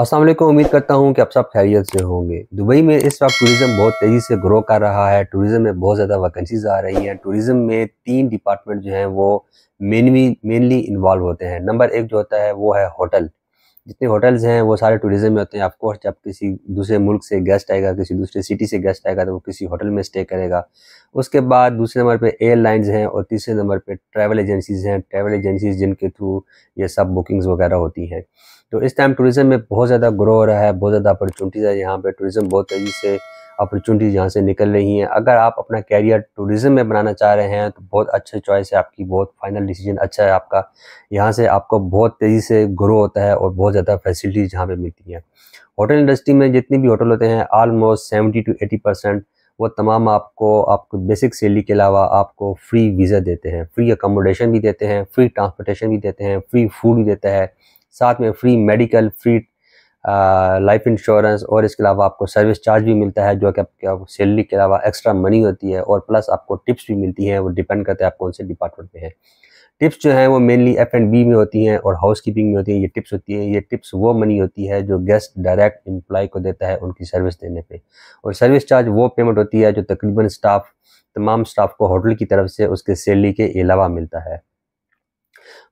असलम उम्मीद करता हूँ कि आप सब खैरियत से होंगे दुबई में इस वक्त टूरिज्म बहुत तेज़ी से ग्रो कर रहा है टूरिज़्म में बहुत ज़्यादा वैकेंसीज आ रही हैं टूरिज़्म में तीन डिपार्टमेंट जो हैं वो मेनली मेनली इन्वॉल्व होते हैं नंबर एक जो होता है वो है होटल जितने होटल्स हैं वो सारे टूरिज्म में होते हैं आपको जब किसी दूसरे मुल्क से गेस्ट आएगा किसी दूसरे सिटी से गेस्ट आएगा तो वो किसी होटल में स्टे करेगा उसके बाद दूसरे नंबर पे एयरलाइंस हैं और तीसरे नंबर पे ट्रैवल एजेंसीज़ हैं ट्रैवल एजेंसीज़ जिनके थ्रू ये सब बुकिंग्स वगैरह होती हैं तो इस टाइम टूरिज़म में बहुत ज़्यादा ग्रो हो रहा है बहुत ज़्यादा अपॉर्चुनिटीज़ है यहाँ पर टूरिज़म बहुत तेज़ी से अपॉर्चुनिटीज़ यहाँ से निकल रही हैं अगर आप अपना कैरियर टूरिज़म में बनाना चाह रहे हैं तो बहुत अच्छे चॉइस है आपकी बहुत फाइनल डिसीजन अच्छा है आपका यहाँ से आपको बहुत तेज़ी से ग्रो होता है और बहुत ज़्यादा फैसिलिटीज़ यहाँ पर मिलती हैं होटल इंडस्ट्री में जितने भी होटल होते हैं almost seventy two eighty percent वो तमाम आपको आपको बेसिक सैलरी के अलावा आपको फ्री वीज़ा देते हैं फ्री अकोमोडेशन भी देते हैं फ्री ट्रांसपोर्टेशन भी देते हैं फ्री फूड भी देता है साथ में free medical free life insurance और इसके अलावा आपको सर्विस चार्ज भी मिलता है जो कि आपके सैलरी के अलावा एक्स्ट्रा मनी होती है और प्लस आपको टिप्स भी मिलती हैं वो डिपेंड करते हैं आप कौन से डिपार्टमेंट पे हैं टिप्स जो हैं वो मेनली एफ एंड बी में होती हैं और हाउस कीपिंग में होती हैं ये टिप्स होती हैं ये टिप्स वो मनी होती है जो गेस्ट डायरेक्ट एम्प्लॉय को देता है उनकी सर्विस देने पे और सर्विस चार्ज वो पेमेंट होती है जो तकरीबन स्टाफ तमाम स्टाफ को होटल की तरफ से उसके सैलरी के अलावा मिलता है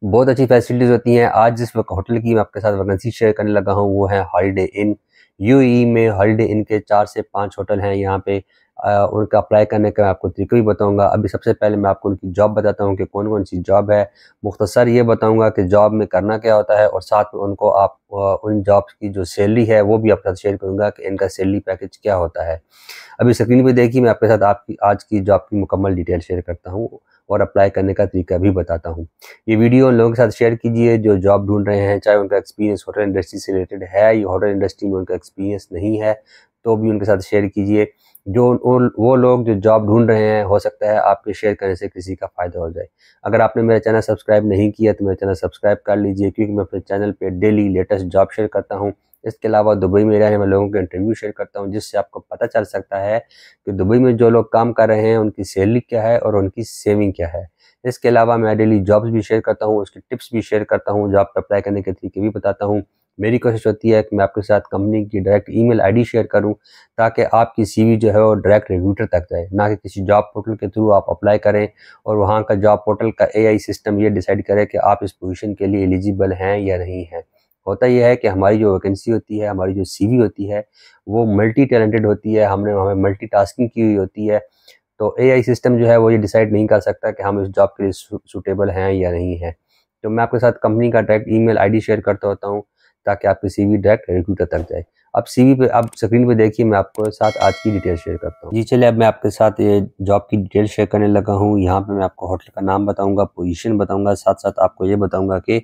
बहुत अच्छी फैसिलिटीज़ होती हैं आज जिस वक्त होटल की मैं आपके साथ वैकेंसी शेयर करने लगा हूँ वो है हॉलीडे इन यूएई में हॉलीडे इन के चार से पाँच होटल हैं यहाँ पे आ, उनका अप्लाई करने का आपको तरीका भी बताऊंगा अभी सबसे पहले मैं आपको उनकी जॉब बताता हूँ कि कौन कौन सी जॉब है मुख्तसर ये बताऊंगा कि जॉब में करना क्या होता है और साथ में उनको आप उन जॉब की जो सैलरी है वो भी आपके साथ शेयर करूँगा कि इनका सैलरी पैकेज क्या होता है अभी स्क्रीन पर देखिए मैं आपके साथ आपकी आज की जॉब की मुकम्मल डिटेल शेयर करता हूँ और अप्लाई करने का तरीका भी बताता हूँ ये वीडियो उन लोगों के साथ शेयर कीजिए जो जॉब ढूंढ रहे हैं चाहे उनका एक्सपीरियंस होटल इंडस्ट्री से रिलेटेड है या होटल इंडस्ट्री में उनका एक्सपीरियंस नहीं है तो भी उनके साथ शेयर कीजिए जो वो लोग जो जॉब ढूंढ रहे हैं हो सकता है आपके शेयर करने से किसी का फ़ायदा हो जाए अगर आपने मेरा चैनल सब्सक्राइब नहीं किया तो मेरा चैनल सब्सक्राइब कर लीजिए क्योंकि मैं अपने चैनल पर डेली लेटेस्ट जॉब शेयर करता हूँ इसके अलावा दुबई में रहने वाले लोगों के इंटरव्यू शेयर करता हूँ जिससे आपको पता चल सकता है कि दुबई में जो लोग काम कर रहे हैं उनकी सैलरी क्या है और उनकी सेविंग क्या है इसके अलावा मैं डेली जॉब्स भी शेयर करता हूँ उसकी टिप्स भी शेयर करता हूँ जॉब पर अप्लाई करने के तरीके भी बताता हूँ मेरी कोशिश होती है कि मैं आपके साथ कंपनी की डायरेक्ट ईमेल आईडी शेयर करूं ताकि आपकी सीवी जो है वो डायरेक्ट रिक्रूटर तक जाए ना कि किसी जॉब पोर्टल के थ्रू आप अप्लाई करें और वहाँ का जॉब पोर्टल का एआई सिस्टम ये डिसाइड करे कि आप इस पोजीशन के लिए एलिजिबल हैं या नहीं हैं होता यह है कि हमारी जो वैकेंसी होती है हमारी जो सी होती है वो मल्टी टैलेंटेड होती है हमने हमें मल्टी टास्किंग की हुई होती है तो ए सिस्टम जो है वो ये डिसाइड नहीं कर सकता कि हम इस जॉब के लिए सूटेबल हैं या नहीं हैं तो मैं आपके साथ कंपनी का डायरेक्ट ईमेल आईडी शेयर करता होता हूँ ताकि आपकी वी डायरेक्ट रिक्रूटर तक जाए अब सीवी पे आप स्क्रीन पे देखिए मैं आपको साथ आज की डिटेल शेयर करता हूँ जी चलिए अब मैं आपके साथ ये जॉब की डिटेल शेयर करने लगा हूँ यहाँ पे मैं आपको होटल का नाम बताऊँगा पोजीशन बताऊँगा साथ साथ आपको ये बताऊँगा कि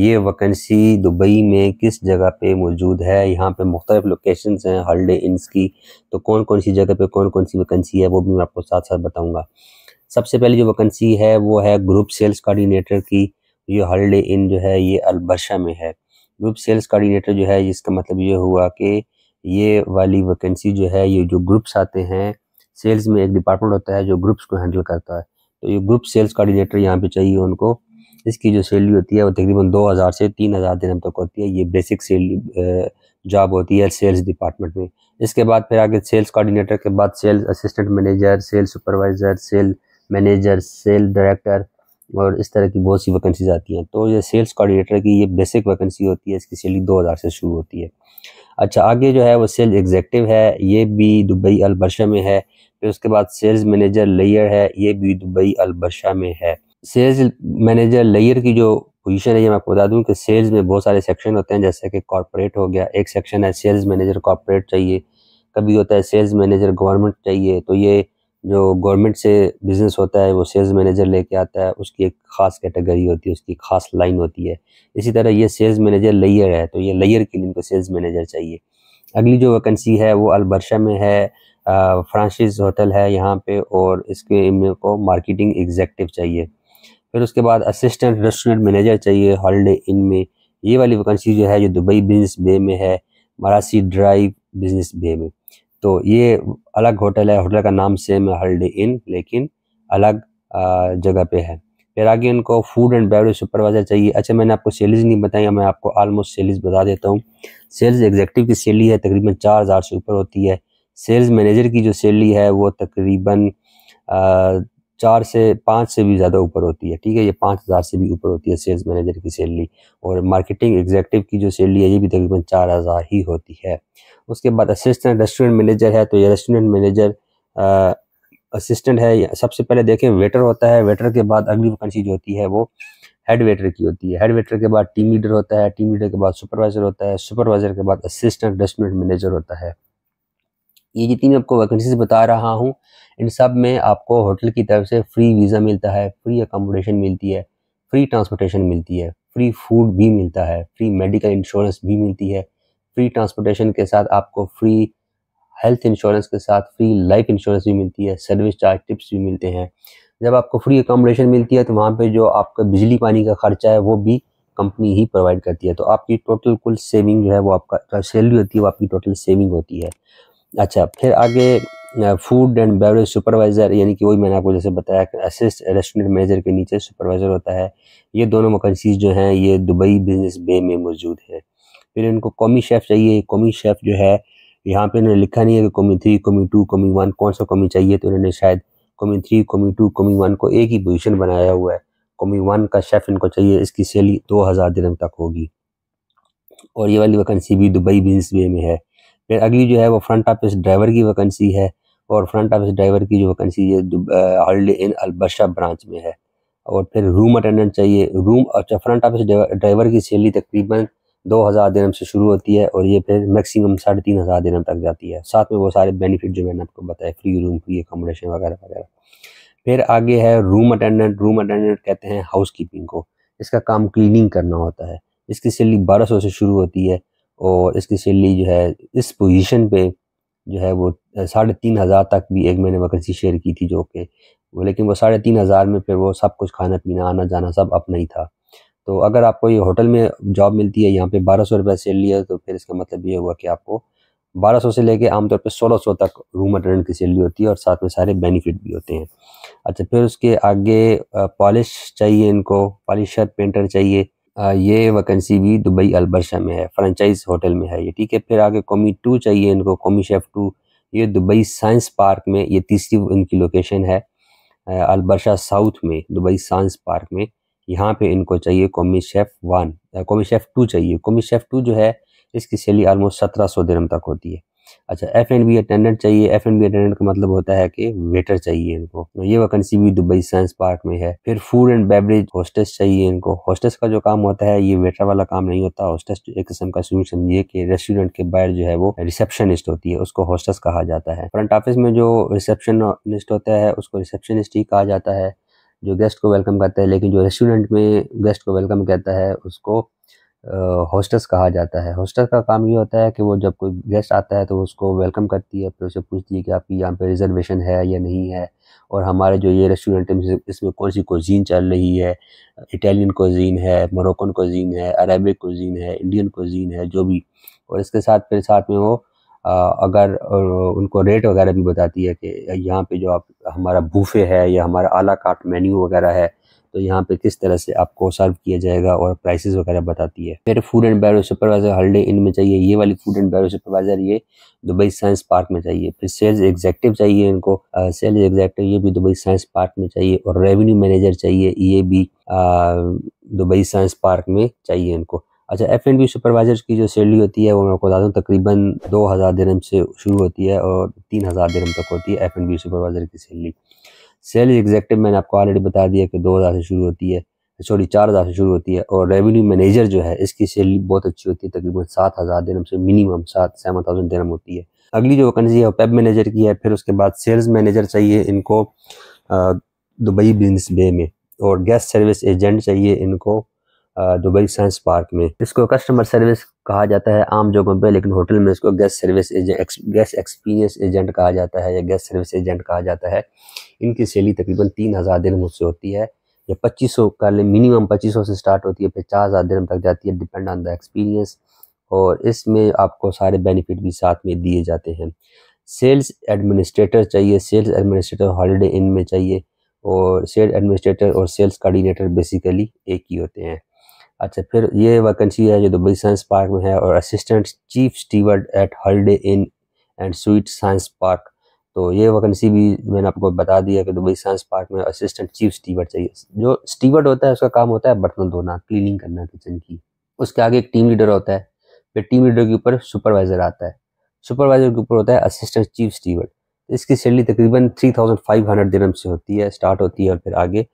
ये वैकेंसी दुबई में किस जगह पे मौजूद है यहाँ पे मुख्तलिफ लोकेशन हैं हॉलीडे इन्स की तो कौन कौन सी जगह पे कौन कौन सी वैकेंसी है वो भी मैं आपको साथ साथ बताऊँगा सबसे पहले जो वैकेंसी है वो है ग्रुप सेल्स कोऑर्डिनेटर की ये हॉलीडे इन जो है ये अलबरशा में है ग्रुप सेल्स कोऑर्डिनेटर जो है इसका मतलब ये हुआ कि ये वाली वैकेंसी जो है ये जो ग्रुप्स आते हैं सेल्स में एक डिपार्टमेंट होता है जो ग्रुप्स को हैंडल करता है तो ये ग्रुप सेल्स कोऑर्डिनेटर यहाँ पे चाहिए उनको इसकी जो सैलरी होती है वो तकरीबन दो हज़ार से तीन हज़ार दिन तक होती है ये बेसिक सैलरी जॉब होती है सेल्स डिपार्टमेंट में इसके बाद फिर आगे सेल्स कोऑर्डिनेटर के बाद sales assistant manager sales supervisor sale manager sale director और इस तरह की बहुत सी वैकेंसीज आती हैं तो ये सेल्स कोऑर्डिनेटर की ये बेसिक वैकेंसी होती है इसकी सैलरी दो हज़ार से शुरू होती है अच्छा आगे जो है वो सेल एग्जेक्टिव है ये भी दुबई अलबशा में है फिर उसके बाद सेल्स मैनेजर लेयर है ये भी दुबई अलबशा में है सेल्स मैनेजर लेयर की जो पोजीशन है ये मैं आपको बता दूं कि सेल्स में बहुत सारे सेक्शन होते हैं जैसे कि कॉरपोरेट हो गया एक सेक्शन है सेल्स मैनेजर कॉरपोरेट चाहिए कभी होता है सेल्स मैनेजर गवर्नमेंट चाहिए तो ये जो गवर्नमेंट से बिज़नेस होता है वो सेल्स मैनेजर लेके आता है उसकी एक ख़ास कैटेगरी होती है उसकी खास लाइन होती है इसी तरह ये सेल्स मैनेजर लेयर है तो ये लेयर के लिए इनको सेल्स मैनेजर चाहिए अगली जो वैकेंसी है वो अलबरशा में है फ्रांसिस होटल है यहाँ पे और इसके इनमें को मार्केटिंग एग्जेक्टिव चाहिए फिर उसके बाद असिस्टेंट रेस्टोरेंट मैनेजर चाहिए हॉलीडे इन में ये वाली वैकेंसी जो है जो दुबई बिजनेस बे में है मरासी ड्राइव बिजनेस बे में तो ये अलग होटल है होटल का नाम सेम है हल्डी इन लेकिन अलग जगह पे है फिर आगे इनको फूड एंड बेवरेज सुपरवाइजर चाहिए अच्छा मैंने आपको सेल्स नहीं बताई मैं आपको ऑलमोस्ट सेल्स बता देता हूँ सेल्स एग्जेक्टिव की सैली है तकरीबन चार हज़ार से ऊपर होती है सेल्स मैनेजर की जो सैलरी है वो तकरीबन चार से पाँच से भी ज़्यादा ऊपर होती है ठीक है ये पाँच हज़ार से भी ऊपर होती है सेल्स मैनेजर की सैलरी और मार्केटिंग एग्जेक्टिव की जो सैलरी है ये भी तकरीबन चार हज़ार ही होती है उसके बाद असिस्टेंट रेस्टोरेंट मैनेजर है तो ये रेस्टोरेंट मैनेजर असिस्टेंट है सबसे पहले देखें वेटर होता है वेटर के बाद अगली वैकेंसी जो होती है वो हेड वेटर की होती है हेड वेटर के बाद टीम लीडर होता है टीम लीडर के बाद सुपरवाइजर होता है सुपरवाइजर के बाद असिस्टेंट रेस्टोरेंट मैनेजर होता है ये जितनी मैं आपको वैकेंसीज बता रहा हूँ इन सब में आपको होटल की तरफ से फ्री वीज़ा मिलता है फ्री अकोमोडेशन मिलती है फ्री ट्रांसपोर्टेशन मिलती है फ्री फूड भी मिलता है फ्री मेडिकल इंश्योरेंस भी मिलती है फ्री ट्रांसपोर्टेशन के साथ आपको फ्री हेल्थ इंश्योरेंस के साथ फ्री लाइफ इंश्योरेंस भी मिलती है सर्विस चार्ज टिप्स भी मिलते हैं जब आपको फ्री अकोमोडेशन मिलती है तो वहाँ पे जो आपका बिजली पानी का खर्चा है वो भी कंपनी ही प्रोवाइड करती है तो आपकी टोटल कुल सेविंग जो है वो आपका सैलरी होती है वो आपकी टोटल सेविंग होती है अच्छा फिर आगे फूड एंड बेवरेज सुपरवाइज़र यानी कि वही मैंने आपको जैसे बताया कि असिस्ट रेस्टोरेंट मैनेजर के नीचे सुपरवाइज़र होता है ये दोनों वैकेंसीज जो हैं ये दुबई बिजनेस बे में मौजूद है फिर इनको कौमी शेफ़ चाहिए कौमी शेफ़ जो है यहाँ पे इन्होंने लिखा नहीं है कि कौमी थ्री कौमी टू कौमी वन कौन सा कौमी चाहिए तो इन्होंने शायद कौमी थ्री कौमी टू कौमी वन को एक ही पोजिशन बनाया हुआ है कौमी वन का शेफ़ इनको चाहिए इसकी सैलरी दो हज़ार दिन तक होगी और ये वाली वैकेंसी भी दुबई बिजनेस बे में है फिर अगली जो है वो फ्रंट ऑफिस ड्राइवर की वैकेंसी है और फ्रंट ऑफिस ड्राइवर की जो वैकेंसी है हॉलीडे इन अलबशा ब्रांच में है और फिर रूम अटेंडेंट चाहिए रूम अच्छा फ्रंट ऑफिस ड्राइवर की सैलरी तकरीबन दो हज़ार दिनम से शुरू होती है और ये फिर मैक्सिमम साढ़े तीन हज़ार दिनम तक जाती है साथ में वो सारे बेनिफिट जो मैंने आपको बताया फ्री रूम फ्री एकोमोडेशन वगैरह वगैरह फिर आगे है रूम अटेंडेंट रूम अटेंडेंट कहते हैं हाउस कीपिंग को इसका काम क्लिनिंग करना होता है इसकी सैलरी बारह सौ से शुरू होती है और इसकी सैलरी जो है इस पोजीशन पे जो है वो साढ़े तीन हज़ार तक भी एक महीने वैकेंसी शेयर की थी जो कि लेकिन वो साढ़े तीन हज़ार में फिर वो सब कुछ खाना पीना आना जाना सब अपना ही था तो अगर आपको ये होटल में जॉब मिलती है यहाँ पे बारह सौ रुपये सैलरी है तो फिर इसका मतलब ये हुआ कि आपको बारह सौ से लेके आमतौर पर सोलह सौ तक रूम अटेंडेंट की सैलरी होती है और साथ में सारे बेनिफिट भी होते हैं अच्छा फिर उसके आगे पॉलिश चाहिए इनको पॉलिशर पेंटर चाहिए ये वैकेंसी भी दुबई अलबरशा में है फ्रेंचाइज होटल में है ये ठीक है फिर आगे कौमी टू चाहिए इनको कौमी शेफ टू ये दुबई साइंस पार्क में ये तीसरी इनकी लोकेशन है अलबरशा साउथ में दुबई साइंस पार्क में यहाँ पे इनको चाहिए commis chef one commis chef two चाहिए कौमी शेफ़ टू जो है इसकी सैली आलमोस्ट सत्रह सौ तक होती है अच्छा एफ एंड बी अटेंडेंट चाहिए एफ एंड बी अटेंडेंट का मतलब होता है कि वेटर चाहिए इनको तो ये वैकेंसी भी दुबई साइंस पार्क में है फिर फूड एंड बेवरेज होस्टेस चाहिए इनको होस्टेस का जो काम होता है ये वेटर वाला काम नहीं होता होस्टेस एक किस्म का सूट समझिए कि रेस्टोरेंट के बाहर जो है वो रिसेप्शनिस्ट होती है उसको होस्टेस कहा जाता है फ्रंट ऑफिस में जो रिसेप्शनिस्ट होता है उसको रिसेप्शनिस्ट ही कहा जाता है जो गेस्ट को वेलकम करता है लेकिन जो रेस्टोरेंट में गेस्ट को वेलकम करता है उसको होस्टेस कहा जाता है होस्टेस का काम ये होता है कि वो जब कोई गेस्ट आता है तो उसको वेलकम करती है फिर उसे पूछती है कि आपकी यहाँ पे रिजर्वेशन है या नहीं है और हमारे जो ये रेस्टोरेंट है इसमें कौन सी कोजीन चल रही है इटालियन कोजीन है मोरकन कोजीन है अरेबिक कोजीन है इंडियन कोजीन है जो भी और इसके साथ फिर साथ में वो अगर उनको रेट वगैरह भी बताती है कि यहाँ पर जो आप हमारा बूफे है या हमारा आला काट मेन्यू वगैरह है तो यहाँ पे किस तरह से आपको सर्व किया जाएगा और प्राइसेस वगैरह बताती है मेरे food and beverage supervisor Holiday Inn में चाहिए ये वाली फूड एंड बैरो सुपरवाइजर ये दुबई साइंस पार्क में चाहिए फिर सेल्स एग्जेक्टिव चाहिए इनको सेल्स एग्जेक्टिव ये भी दुबई साइंस पार्क में चाहिए और रेवेन्यू मैनेजर चाहिए ये भी दुबई साइंस पार्क में चाहिए इनको अच्छा एफ एंड बी सुपरवाइजर की जो सैलरी होती है वो मैं आपको बता दूँ तकरीबन दो हज़ार दिनम से शुरू होती है और तीन हज़ार दिनम तक होती है एफ एंड बी सुपरवाइजर की सैलरी सेल्स एग्जैक्टिव मैंने आपको ऑलरेडी बता दिया कि दो हज़ार से शुरू होती है सॉरी चार हज़ार से शुरू होती है और रेवेन्यू मैनेजर जो है इसकी सैलरी बहुत अच्छी होती है तकरीबन सात हज़ार दिनम से मिनिमम सात सेवन थाउजेंड दिनम होती है अगली जो वैकेंसी है वेब मैनेजर की है फिर उसके बाद सेल्स मैनेजर चाहिए इनको दुबई बिजनेस बे में और गैस सर्विस एजेंट चाहिए इनको दुबई साइंस पार्क में इसको कस्टमर सर्विस कहा जाता है आम जगहों पे लेकिन होटल में इसको guest service guest experience agent कहा जाता है या गेस्ट सर्विस एजेंट कहा जाता है इनकी सैली तकरीबन तीन हज़ार दिन से होती है या पच्चीस सौ का मिनिमम पच्चीस सौ से स्टार्ट होती है फिर चार हज़ार दिन तक जाती है डिपेंड ऑन द एक्सपीरियंस और इसमें आपको सारे बेनिफिट भी साथ में दिए जाते हैं सेल्स एडमिनिस्ट्रेटर चाहिए सेल्स एडमिनिस्ट्रेटर हॉलीडे इन में चाहिए और सेल्स एडमिनिस्ट्रेटर और सेल्स कोऑर्डिनेटर बेसिकली एक ही होते हैं अच्छा फिर ये वैकेंसी है जो दुबई साइंस पार्क में है और assistant chief steward at Holiday Inn and suite science park तो ये वैकेंसी भी मैंने आपको बता दिया कि दुबई साइंस पार्क में असिस्टेंट चीफ स्टीवर्ड चाहिए जो स्टीवर्ड होता है उसका काम होता है बर्तन धोना क्लीनिंग करना किचन की उसके आगे एक टीम लीडर होता है फिर टीम लीडर के ऊपर सुपरवाइजर आता है सुपरवाइजर के ऊपर होता है असिस्टेंट चीफ स्टीवर्ड इसकी सैलरी तकरीबन three thousand five hundred dirham से होती है स्टार्ट होती है और फिर आगे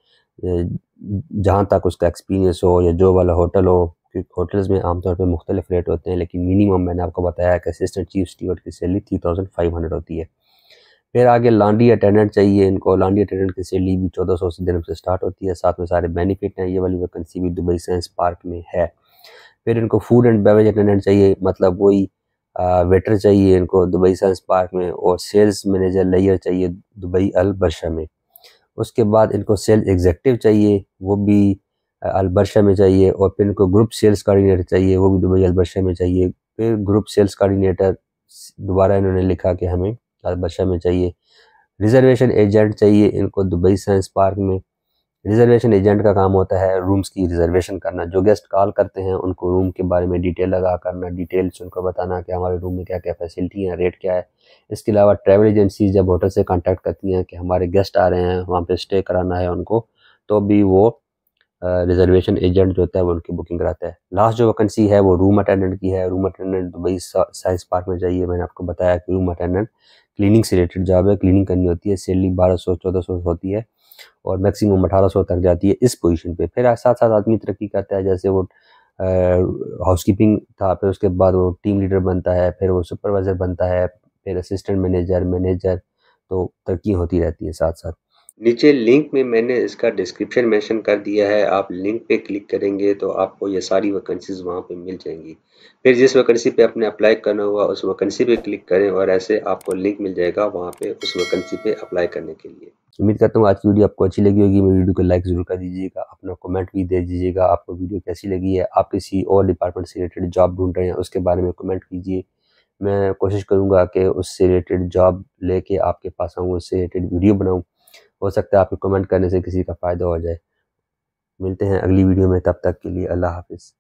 जहाँ तक उसका एक्सपीरियंस हो या जो वाला होटल हो क्योंकि होटल्स में आमतौर पर मुख्तलिफ रेट होते हैं लेकिन मिनिमम मैंने आपको बताया कि असिस्टेंट चीफ स्टीवर्ट की salary three thousand five hundred होती है फिर आगे लांडी अटेंडेंट चाहिए इनको लांडी अटेंडेंट की सैलरी भी चौदह सौ से दिन से स्टार्ट होती है साथ में सारे बेनिफिट हैं ये वाली वैकेंसी भी दुबई साइंस पार्क में है फिर इनको फूड एंड बेवरेज अटेंडेंट चाहिए मतलब वही वेटर चाहिए इनको दुबई साइंस पार्क में और सेल्स मैनेजर लेयर चाहिए दुबई अल बर्शा में उसके बाद इनको सेल्स एग्जेक्टिव चाहिए वो भी अलबरशा में चाहिए और फिर इनको ग्रुप सेल्स कोऑर्डिनेटर चाहिए वो भी दुबई अलबरशा में चाहिए फिर ग्रुप सेल्स कोऑर्डिनेटर दोबारा इन्होंने लिखा कि हमें अलबरशा में चाहिए रिजर्वेशन एजेंट चाहिए इनको दुबई साइंस पार्क में रिजर्वेशन एजेंट का काम होता है रूम्स की रिजर्वेशन करना जो गेस्ट कॉल करते हैं उनको रूम के बारे में डिटेल लगा करना डिटेल्स उनको बताना कि हमारे रूम में क्या क्या फैसिलिटी हैं रेट क्या है इसके अलावा ट्रैवल एजेंसी जब होटल से कांटेक्ट करती हैं कि हमारे गेस्ट आ रहे हैं वहाँ पर स्टे कराना है उनको तो भी वो रिजर्वेशन एजेंट जो होता है वो उनकी बुकिंग कराता है लास्ट जो वैकेंसी है वो रूम अटेंडेंट की है room attendant Dubai science park में चाहिए मैंने आपको बताया कि रूम अटेंडेंट क्लिनिंग से रिलेटेड जॉब है क्लिनिंग करनी होती है सैलरी बारह सौ चौदह सौ होती है और मैक्सिमम 1800 तक जाती है इस पोजीशन पे फिर साथ साथ आदमी तरक्की करता है जैसे वो हाउस कीपिंग था फिर उसके बाद वो टीम लीडर बनता है फिर वो सुपरवाइज़र बनता है फिर असिस्टेंट मैनेजर मैनेजर तो तरक्की होती रहती है साथ साथ नीचे लिंक में मैंने इसका डिस्क्रिप्शन मेंशन कर दिया है आप लिंक पे क्लिक करेंगे तो आपको ये सारी वैकेंसीज वहाँ पे मिल जाएंगी फिर जिस वैकेंसी पे आपने अप्लाई करना हुआ उस वैकेंसी पे क्लिक करें और ऐसे आपको लिंक मिल जाएगा वहाँ पे उस वैकेंसी पे अप्लाई करने के लिए उम्मीद करता हूँ आज की वीडियो आपको अच्छी लगी होगी मेरी वीडियो को लाइक जरूर कर दीजिएगा अपना कमेंट भी दे दीजिएगा आपको वीडियो कैसी लगी है आप किसी और डिपार्टमेंट से रिलेटेड जॉब ढूंढ रहे हैं उसके बारे में कमेंट कीजिए मैं कोशिश करूँगा कि उससे रिलेटेड जॉब लेके आपके पास आऊँ उससे रिलेटेड वीडियो बनाऊँ हो सकता है आपके कमेंट करने से किसी का फ़ायदा हो जाए मिलते हैं अगली वीडियो में तब तक के लिए अल्लाह हाफिज़